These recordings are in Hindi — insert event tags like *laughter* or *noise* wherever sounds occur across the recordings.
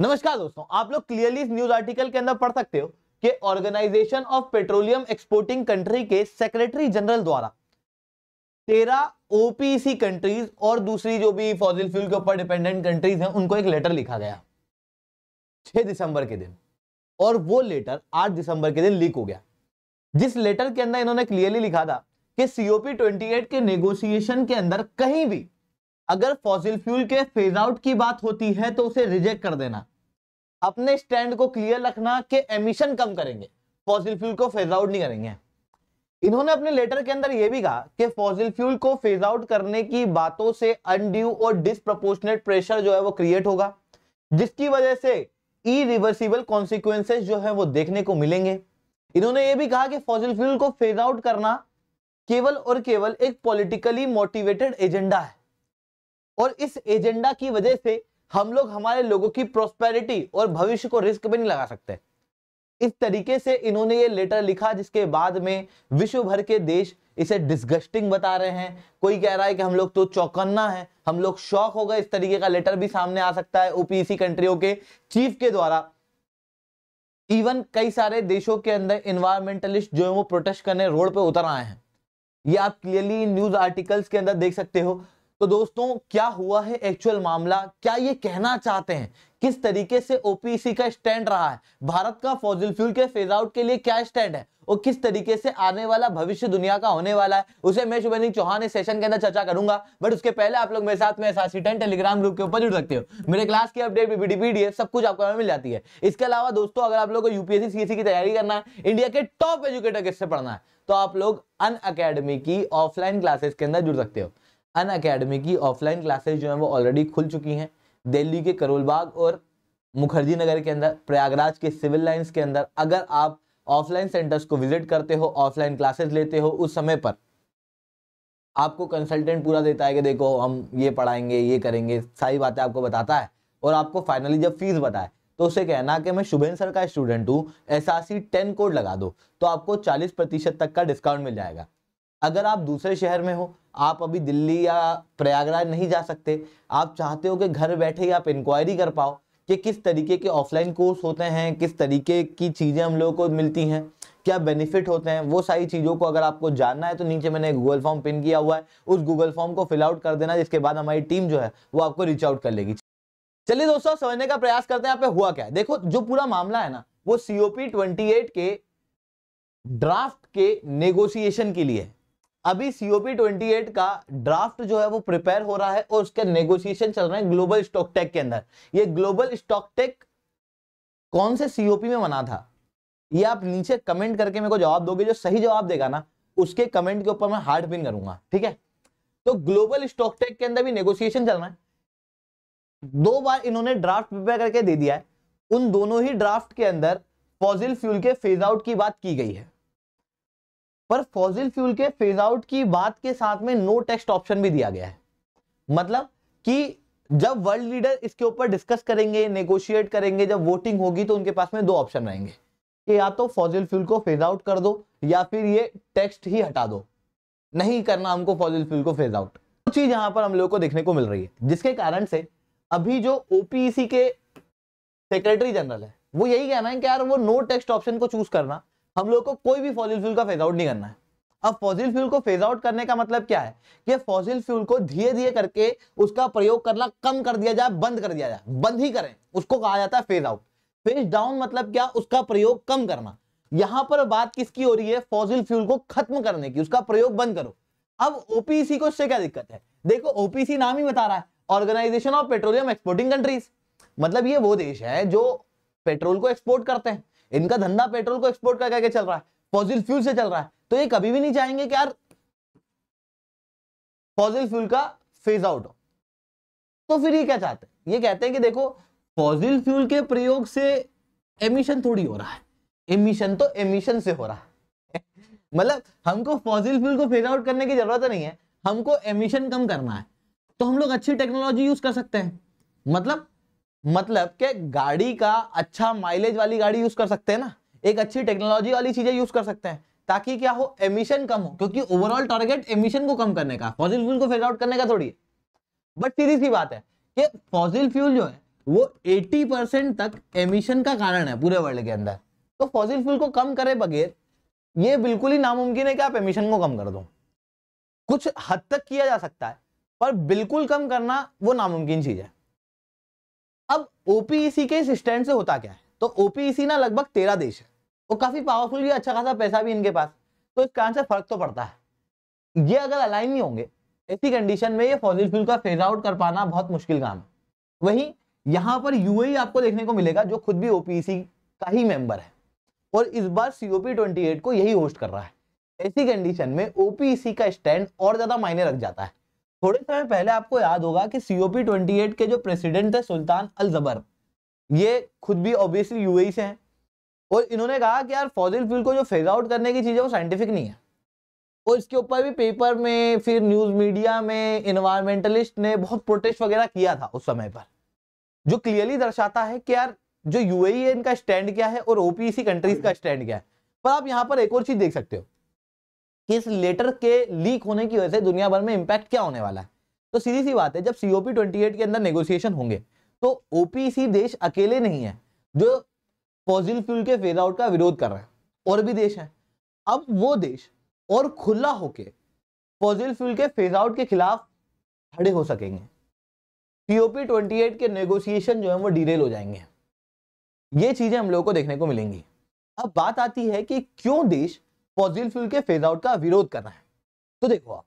नमस्कार दोस्तों आप लोग क्लियरली इस न्यूज आर्टिकल के अंदर पढ़ सकते हो कि organisation of petroleum exporting country के सेक्रेटरी जनरल द्वारा तेरह ओपीसी कंट्रीज और दूसरी जो भी फॉसिल फ्यूल के ऊपर डिपेंडेंट कंट्रीज हैं उनको एक लेटर लिखा गया 6 दिसंबर के दिन और वो लेटर 8 दिसंबर के दिन लीक हो गया जिस लेटर के अंदर इन्होंने क्लियरली लिखा था कि सीओपी ट्वेंटी के नेगोशिएशन के अंदर कहीं भी अगर फॉसिल फ्यूल के फेज आउट की बात होती है तो उसे रिजेक्ट कर देना अपने स्टैंड को क्लियर रखना कि एमिशन कम करेंगे फॉसिल फ्यूल को फेज आउट नहीं करेंगे इन्होंने अपने लेटर के अंदर यह भी कहा कि फॉसिल फ्यूल को फेज आउट करने की बातों से अनड्यू और डिसप्रोपोर्शनेट प्रेशर जो है वो क्रिएट होगा जिसकी वजह से ई रिवर्सिबल कॉन्सिक्वेंसेज जो है वो देखने को मिलेंगे इन्होंने ये भी कहा कि फॉसिल फ्यूल को फेज आउट करना केवल और केवल एक पॉलिटिकली मोटिवेटेड एजेंडा है और इस एजेंडा की वजह से हम लोग हमारे लोगों की प्रोस्पेरिटी और भविष्य को रिस्क भी नहीं लगा सकते इस तरीके से इन्होंने ये लेटर लिखा जिसके बाद में विश्व भर के देश इसे डिस्गस्टिंग बता रहे हैं कोई कह रहा है कि हम लोग तो चौकन्ना है हम लोग शौक होगा इस तरीके का लेटर भी सामने आ सकता है ओपीसी e कंट्रियों के चीफ के द्वारा इवन कई सारे देशों के अंदर इन्वायरमेंटलिस्ट जो है वो प्रोटेस्ट करने रोड पे उतर आए हैं ये आप क्लियरली न्यूज आर्टिकल्स के अंदर देख सकते हो तो दोस्तों क्या हुआ है एक्चुअल मामला क्या ये कहना चाहते हैं किस तरीके से ओपीसी e का स्टैंड रहा है भारत का फॉजिल फ्यूल के फेज आउट के लिए क्या स्टैंड है और किस तरीके से आने वाला भविष्य दुनिया का होने वाला है उसे मैं शुभ चौहान सेशन के अंदर चर्चा करूंगा बट उसके पहले आप लोग मेरे साथ में असिस्टेंट टेलीग्राम ग्रुप के ऊपर जुड़ सकते हो मेरे क्लास की अपडेट भी पीडीएफ सब कुछ आपको मिल जाती है इसके अलावा दोस्तों अगर आप लोग को यूपीएससी सीएससी e की तैयारी करना है इंडिया के टॉप एजुकेटर किससे पढ़ना है तो आप लोग अन अकेडमी की ऑफलाइन क्लासेस के अंदर जुड़ सकते हो अन अकेडमी की ऑफलाइन क्लासेज जो हैं वो ऑलरेडी खुल चुकी हैं दिल्ली के करोलबाग और मुखर्जी नगर के अंदर प्रयागराज के सिविल लाइन्स के अंदर अगर आप ऑफलाइन सेंटर्स को विजिट करते हो ऑफलाइन क्लासेस लेते हो उस समय पर आपको कंसल्टेंट पूरा देता है कि देखो हम ये पढ़ाएंगे ये करेंगे सारी बातें आपको बताता है और आपको फाइनली जब फीस बताए तो उसे कहना कि मैं शुभेन सर का स्टूडेंट हूँ S R C ten code लगा दो तो आपको चालीस प्रतिशत तक का डिस्काउंट मिल जाएगा अगर आप दूसरे शहर में हो आप अभी दिल्ली या प्रयागराज नहीं जा सकते आप चाहते हो कि घर बैठे ही आप इंक्वायरी कर पाओ कि किस तरीके के ऑफलाइन कोर्स होते हैं किस तरीके की चीज़ें हम लोगों को मिलती हैं क्या बेनिफिट होते हैं वो सारी चीज़ों को अगर आपको जानना है तो नीचे मैंने गूगल फॉर्म पिन किया हुआ है उस गूगल फॉर्म को फिलआउट कर देना जिसके बाद हमारी टीम जो है वो आपको रीच आउट कर लेगी चलिए दोस्तों समझने का प्रयास करते हैं यहाँ पे हुआ क्या है देखो जो पूरा मामला है ना वो सीओपी ट्वेंटी के ड्राफ्ट के नेगोशिएशन के लिए अभी सीओपी एट का ड्राफ्ट जो है वो प्रिपेयर हो रहा है और उसके नेगोशिएशन चल रहे हैं ग्लोबल स्टॉक टेक के अंदर ये ग्लोबल स्टॉक टेक कौन से सीओपी में बना था ये आप नीचे कमेंट करके मेरे को जवाब दोगे जो सही जवाब देगा ना उसके कमेंट के ऊपर मैं हार्ड पिन करूंगा ठीक है तो ग्लोबल स्टॉक टेक के अंदर भी नेगोशिएशन चल रहा है दो बार इन्होंने ड्राफ्ट प्रिपेयर करके दे दिया है उन दोनों ही ड्राफ्ट के अंदर फॉजिल फ्यूल के फेज आउट की बात की गई है पर फॉसिल फ्यूल के फेज आउट की बात के साथ में नो टेक्स्ट ऑप्शन भी दिया गया है मतलब कि जब वर्ल्ड लीडर इसके ऊपर डिस्कस करेंगे नेगोशिएट करेंगे जब वोटिंग होगी तो उनके पास में दो ऑप्शन रहेंगे कि या तो फॉजिल फ्यूल को फेज आउट कर दो या फिर ये टेक्स्ट ही हटा दो नहीं करना हमको फॉजिल फ्यूल को फेज आउट तो चीज यहां पर हम लोग को देखने को मिल रही है जिसके कारण से अभी जो ओपीसी e के सेक्रेटरी जनरल है वो यही कहना है कि यार वो नो टेक्स्ट ऑप्शन को चूज करना हम लोग को कोई भी फॉसिल फ्यूल का फेज आउट नहीं करना है अब फॉसिल फ्यूल को फेज आउट करने का मतलब क्या है कि फॉसिल फ्यूल को धीरे धीरे करके उसका प्रयोग करना कम कर दिया जाए बंद कर दिया जाए बंद ही करें उसको कहा जाता है फेज आउट फेज डाउन मतलब क्या उसका प्रयोग कम करना यहां पर बात किसकी हो रही है फॉसिल फ्यूल को खत्म करने की उसका प्रयोग बंद करो अब ओपीसी को इससे क्या दिक्कत है देखो ओपीसी नाम ही बता रहा है organisation of petroleum exporting countries मतलब ये वो देश है जो पेट्रोल को एक्सपोर्ट करते हैं इनका धंधा पेट्रोल को एक्सपोर्ट कर करके चल रहा है फॉजिल फ्यूल से चल रहा है तो ये कभी भी नहीं चाहेंगे कि यार फॉजिल फ्यूल का फेज आउट हो तो फिर ये क्या चाहते हैं ये कहते हैं कि देखो फॉजिल फ्यूल के प्रयोग से एमिशन थोड़ी हो रहा है एमिशन तो एमिशन से हो रहा है *laughs* मतलब हमको फॉजिल फ्यूल को फेज आउट करने की जरूरत नहीं है हमको एमिशन कम करना है तो हम लोग अच्छी टेक्नोलॉजी यूज कर सकते हैं मतलब मतलब के गाड़ी का अच्छा माइलेज वाली गाड़ी यूज कर सकते हैं ना एक अच्छी टेक्नोलॉजी वाली चीजें यूज कर सकते हैं ताकि क्या हो एमिशन कम हो क्योंकि ओवरऑल टारगेट एमिशन को कम करने का फॉजिल फ्यूल को फेज आउट करने का थोड़ी बट सीधी सी बात है कि फॉजिल फ्यूल जो है वो 80 परसेंट तक एमिशन का कारण है पूरे वर्ल्ड के अंदर तो फॉजिल फ्यूल को कम करे बगैर ये बिल्कुल ही नामुमकिन है कि आप एमिशन को कम कर दो कुछ हद तक किया जा सकता है पर बिल्कुल कम करना वो नामुमकिन चीज है अब ओपीईसी e के इस स्टैंड से होता क्या है तो ओपीईसी e ना लगभग तेरह देश है वो काफी पावरफुल भी अच्छा खासा पैसा भी इनके पास तो इस कारण से फर्क तो पड़ता है ये अगर अलाइन नहीं होंगे ऐसी कंडीशन में ये फॉजिल फ्यूल का फेज आउट कर पाना बहुत मुश्किल काम है वहीं यहाँ पर यूएई e आपको देखने को मिलेगा जो खुद भी ओपीसी का ही मेंबर है और इस बार सीओपी ट्वेंटी को यही होस्ट कर रहा है ऐसी कंडीशन में ओपीसी का स्टैंड और ज्यादा मायने रख जाता है थोड़े समय पहले आपको याद होगा कि सीओपी ट्वेंटी एट के जो प्रेसिडेंट थे सुल्तान अल जबर ये खुद भी ऑब्वियसली यू e से हैं और इन्होंने कहा कि यार फॉजिल फ्यूल को जो फेज आउट करने की चीज़ है वो साइंटिफिक नहीं है और इसके ऊपर भी पेपर में फिर न्यूज़ मीडिया में इन्वायरमेंटलिस्ट ने बहुत प्रोटेस्ट वगैरह किया था उस समय पर जो क्लियरली दर्शाता है कि यार जो यूएई e है इनका स्टैंड क्या है और ओपीसी कंट्रीज e का स्टैंड क्या है पर आप यहाँ पर एक और चीज़ देख सकते हो कि इस लेटर के लीक होने की वजह से दुनिया भर में इम्पैक्ट क्या होने वाला है तो सीधी सी बात है जब सीओपी ट्वेंटी एट के अंदर नेगोशिएशन होंगे तो ओपीसी देश अकेले नहीं है जो फॉजिल फ्यूल के फेज आउट का विरोध कर रहे हैं और भी देश हैं अब वो देश और खुला होके फॉजिल फ्यूल के फेज आउट के खिलाफ खड़े हो सकेंगे सीओपी ट्वेंटी एट के नेगोशिएशन जो है वो डिरेल हो जाएंगे ये चीजें हम लोगों को देखने को मिलेंगी अब बात आती है कि क्यों देश फॉसिल फ्यूल के फेज आउट का विरोध कर रहा है तो देखो आप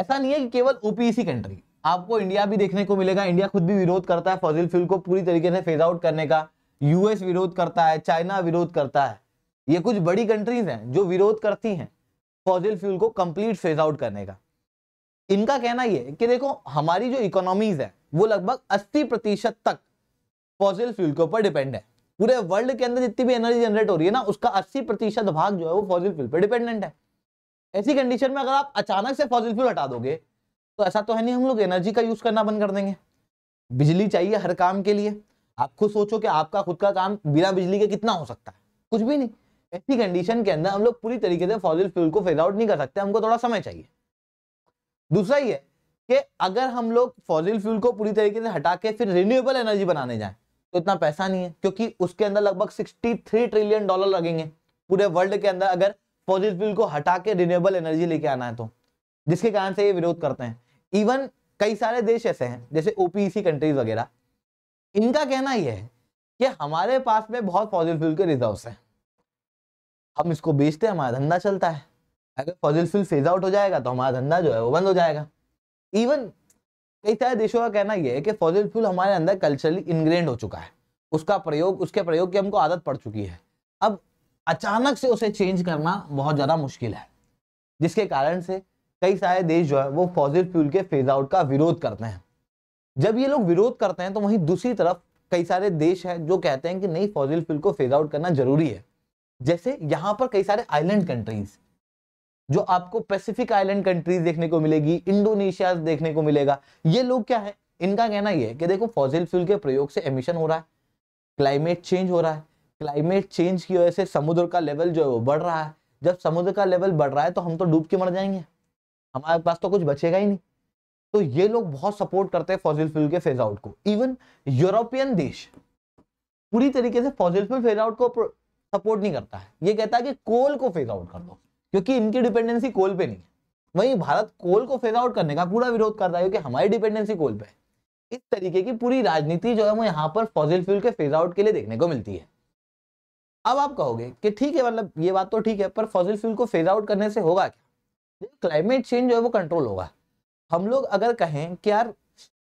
ऐसा नहीं है कि केवल ओपीसी कंट्री e आपको इंडिया भी देखने को मिलेगा इंडिया खुद भी विरोध करता है फॉसिल फ्यूल को पूरी तरीके से फेज आउट करने का यूएस विरोध करता है चाइना विरोध करता है ये कुछ बड़ी कंट्रीज हैं जो विरोध करती हैं फॉसिल फ्यूल को कंप्लीट फेज आउट करने का इनका कहना यह कि देखो हमारी जो इकोनॉमीज है वो लगभग 80 प्रतिशत तक फॉसिल फ्यूल के ऊपर डिपेंड है पूरे वर्ल्ड के अंदर जितनी भी एनर्जी जनरेट हो रही है ना उसका अस्सी प्रतिशत भाग जो है वो फॉजिल फ्यूल पर डिपेंडेंट है ऐसी कंडीशन में अगर आप अचानक से फॉजिल फ्यूल हटा दोगे तो ऐसा तो है नहीं हम लोग एनर्जी का यूज करना बंद कर देंगे बिजली चाहिए हर काम के लिए आप खुद सोचो कि आपका खुद का काम बिना बिजली के कितना हो सकता है कुछ भी नहीं ऐसी कंडीशन के अंदर हम लोग पूरी तरीके से फॉजिल फ्यूल को फेज आउट नहीं कर सकते हमको थोड़ा समय चाहिए दूसरा ये कि अगर हम लोग फॉजिल फ्यूल को पूरी तरीके से हटा के फिर रिन्यूएबल एनर्जी बनाने जाए तो इतना पैसा नहीं है क्योंकि उसके अंदर लगभग 63 ट्रिलियन डॉलर लगेंगे पूरे वर्ल्ड के अंदर अगर फॉसिल फ्यूल को हटा के रिन्यूएबल एनर्जी लेके आना है तो जिसके कारण से ये विरोध करते हैं इवन कई सारे देश ऐसे हैं जैसे ओपीसी कंट्रीज e वगैरह इनका कहना यह है कि हमारे पास में बहुत फॉसिल फ्यूल के रिजर्व हैं हम इसको बेचते हैं हमारा धंधा चलता है अगर फॉजिल फ्यूल फेज आउट हो जाएगा तो हमारा धंधा जो है वो बंद हो जाएगा इवन कई सारे देशों का कहना यह है कि फॉसिल फ्यूल हमारे अंदर कल्चरली इनग्रेंड हो चुका है उसका प्रयोग उसके प्रयोग की हमको आदत पड़ चुकी है अब अचानक से उसे चेंज करना बहुत ज़्यादा मुश्किल है जिसके कारण से कई सारे देश जो है वो फॉसिल फ्यूल के फेज आउट का विरोध करते हैं जब ये लोग विरोध करते हैं तो वहीं दूसरी तरफ कई सारे देश हैं जो कहते हैं कि नहीं फॉसिल फ्यूल को फेज आउट करना जरूरी है जैसे यहाँ पर कई सारे आइलैंड कंट्रीज जो आपको पैसिफिक आइलैंड कंट्रीज देखने को मिलेगी इंडोनेशिया देखने को मिलेगा ये लोग क्या है इनका कहना ये है कि देखो फॉजिल फ्यूल के प्रयोग से एमिशन हो रहा है क्लाइमेट चेंज हो रहा है क्लाइमेट चेंज की वजह से समुद्र का लेवल जो है वो बढ़ रहा है जब समुद्र का लेवल बढ़ रहा है तो हम तो डूब के मर जाएंगे हमारे पास तो कुछ बचेगा ही नहीं तो ये लोग बहुत सपोर्ट करते हैं फॉजिल फ्यूल के फेज आउट को इवन यूरोपियन देश पूरी तरीके से फॉजिल फ्यूल फेज आउट को सपोर्ट नहीं करता है ये कहता है कि कोल को फेज आउट कर दो क्योंकि इनकी डिपेंडेंसी कोल पे नहीं है वहीं भारत कोल को फेज आउट करने का पूरा विरोध कर रहा है क्योंकि हमारी डिपेंडेंसी कोल पे इस तरीके की पूरी राजनीति जो है वो यहाँ पर फॉजिल फ्यूल के फेज आउट के लिए देखने को मिलती है अब आप कहोगे कि ठीक है मतलब ये बात तो ठीक है पर फॉजिल फ्यूल को फेज आउट करने से होगा क्या क्लाइमेट चेंज जो है वो कंट्रोल होगा हम लोग अगर कहें कि यार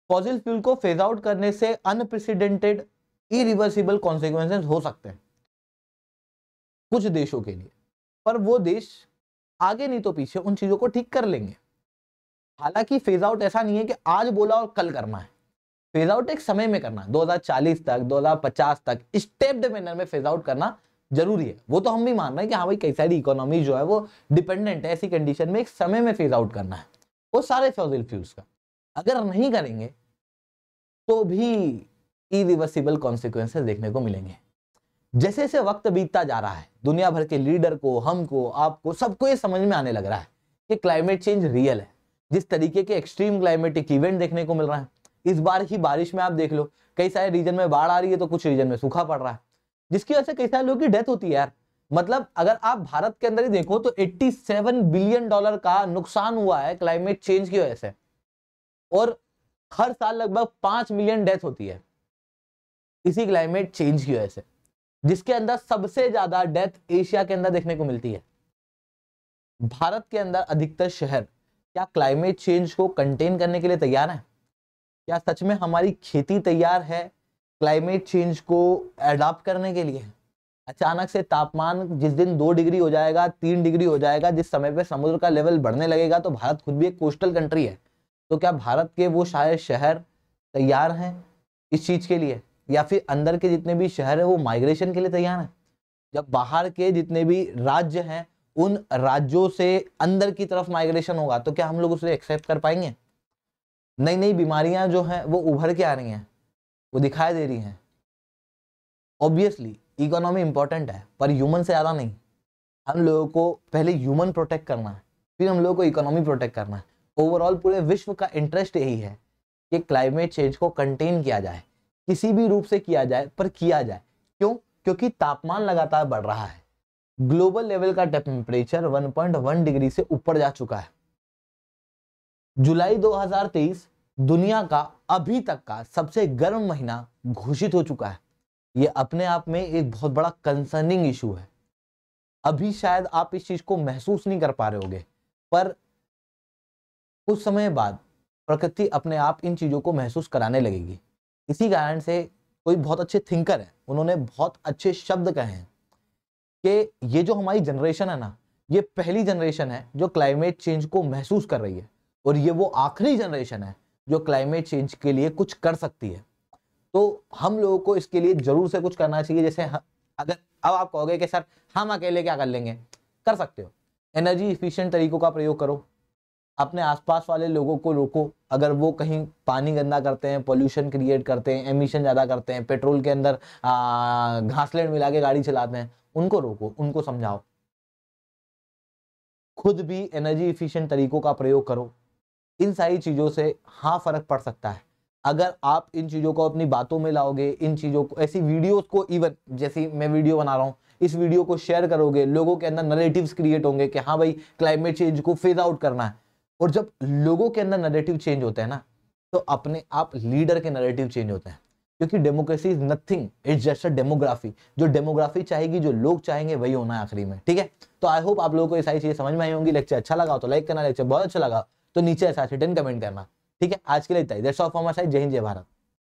फॉजिल फ्यूल को फेज आउट करने से अनप्रेसिडेंटेड इरिवर्सिबल कॉन्सिक्वेंसेस हो सकते हैं कुछ देशों के लिए पर वो देश आगे नहीं तो पीछे उन चीजों को ठीक कर लेंगे हालांकि फेज आउट ऐसा नहीं है कि आज बोला और कल करना है फेज आउट एक समय में करना 2040 तक 2050 तक स्टेप्ड मैनर में फेज आउट करना जरूरी है वो तो हम भी मान रहे हैं कि हाँ भाई कई सारी इकोनॉमी जो है वो डिपेंडेंट है ऐसी कंडीशन में एक समय में फेज आउट करना है वो सारे फॉजिल फ्यूज का अगर नहीं करेंगे तो भी इरिवर्सिबल कॉन्सिक्वेंसेज देखने को मिलेंगे जैसे जैसे वक्त बीतता जा रहा है दुनिया भर के लीडर को हमको आपको सबको ये समझ में आने लग रहा है कि क्लाइमेट चेंज रियल है जिस तरीके के एक्सट्रीम क्लाइमेटिक इवेंट देखने को मिल रहा है इस बार ही बारिश में आप देख लो कई सारे रीजन में बाढ़ आ रही है तो कुछ रीजन में सूखा पड़ रहा है जिसकी वजह से कई सारे लोगों की डेथ होती है यार मतलब अगर आप भारत के अंदर ही देखो तो 87 बिलियन डॉलर का नुकसान हुआ है क्लाइमेट चेंज की वजह से और हर साल लगभग पांच मिलियन डेथ होती है इसी क्लाइमेट चेंज की वजह से जिसके अंदर सबसे ज्यादा डेथ एशिया के अंदर देखने को मिलती है भारत के अंदर अधिकतर शहर क्या क्लाइमेट चेंज को कंटेन करने के लिए तैयार है क्या सच में हमारी खेती तैयार है क्लाइमेट चेंज को एडाप्ट करने के लिए अचानक से तापमान जिस दिन दो डिग्री हो जाएगा तीन डिग्री हो जाएगा जिस समय पे समुद्र का लेवल बढ़ने लगेगा तो भारत खुद भी एक कोस्टल कंट्री है तो क्या भारत के वो शायद शहर तैयार हैं इस चीज़ के लिए या फिर अंदर के जितने भी शहर है वो माइग्रेशन के लिए तैयार है जब बाहर के जितने भी राज्य हैं उन राज्यों से अंदर की तरफ माइग्रेशन होगा तो क्या हम लोग उसे एक्सेप्ट कर पाएंगे नई नई बीमारियां जो हैं वो उभर के आ रही हैं वो दिखाई दे रही हैं ऑब्वियसली इकोनॉमी इंपॉर्टेंट है पर ह्यूमन से ज़्यादा नहीं हम लोगों को पहले ह्यूमन प्रोटेक्ट करना है फिर हम लोगों को इकोनॉमी प्रोटेक्ट करना है ओवरऑल पूरे विश्व का इंटरेस्ट यही है कि क्लाइमेट चेंज को कंटेन किया जाए किसी भी रूप से किया जाए पर किया जाए क्यों क्योंकि तापमान लगातार बढ़ रहा है ग्लोबल लेवल का टेम्परेचर 1.1 डिग्री से ऊपर जा चुका है जुलाई 2023 दुनिया का अभी तक का सबसे गर्म महीना घोषित हो चुका है यह अपने आप में एक बहुत बड़ा कंसर्निंग इशू है अभी शायद आप इस चीज को महसूस नहीं कर पा रहे होगे पर कुछ समय बाद प्रकृति अपने आप इन चीजों को महसूस कराने लगेगी इसी कारण से कोई बहुत अच्छे थिंकर है उन्होंने बहुत अच्छे शब्द कहे हैं कि ये जो हमारी जनरेशन है ना ये पहली जनरेशन है जो क्लाइमेट चेंज को महसूस कर रही है और ये वो आखिरी जनरेशन है जो क्लाइमेट चेंज के लिए कुछ कर सकती है तो हम लोगों को इसके लिए जरूर से कुछ करना चाहिए जैसे अगर अब आप कहोगे कि सर हम अकेले क्या कर लेंगे कर सकते हो एनर्जी इफिशियंट तरीकों का प्रयोग करो अपने आसपास वाले लोगों को रोको अगर वो कहीं पानी गंदा करते हैं पोल्यूशन क्रिएट करते हैं एमिशन ज़्यादा करते हैं पेट्रोल के अंदर घासलेट मिला के गाड़ी चलाते हैं उनको रोको उनको समझाओ खुद भी एनर्जी इफिशियंट तरीकों का प्रयोग करो इन सारी चीज़ों से हाँ फ़र्क पड़ सकता है अगर आप इन चीज़ों को अपनी बातों में लाओगे इन चीज़ों को ऐसी वीडियोस को इवन जैसी मैं वीडियो बना रहा हूँ इस वीडियो को शेयर करोगे लोगों के अंदर नरेटिव्स क्रिएट होंगे कि हाँ भाई क्लाइमेट चेंज को फेज आउट करना है और जब लोगों के अंदर नरेटिव चेंज होता है ना तो अपने आप लीडर के नरेटिव चेंज होते हैं क्योंकि democracy is nothing it's just a demography जो डेमोग्राफी चाहेगी जो लोग चाहेंगे वही होना है आखिरी में ठीक है तो आई होप आप लोगों को सारी चीजें समझ में आई होंगी लेक्चर अच्छा लगा तो लाइक करना लेक्चर बहुत अच्छा लगा तो नीचे ऐसा रिटर्न कमेंट करना ठीक है आज के लिए इतना साइड जय हिंद जय भारत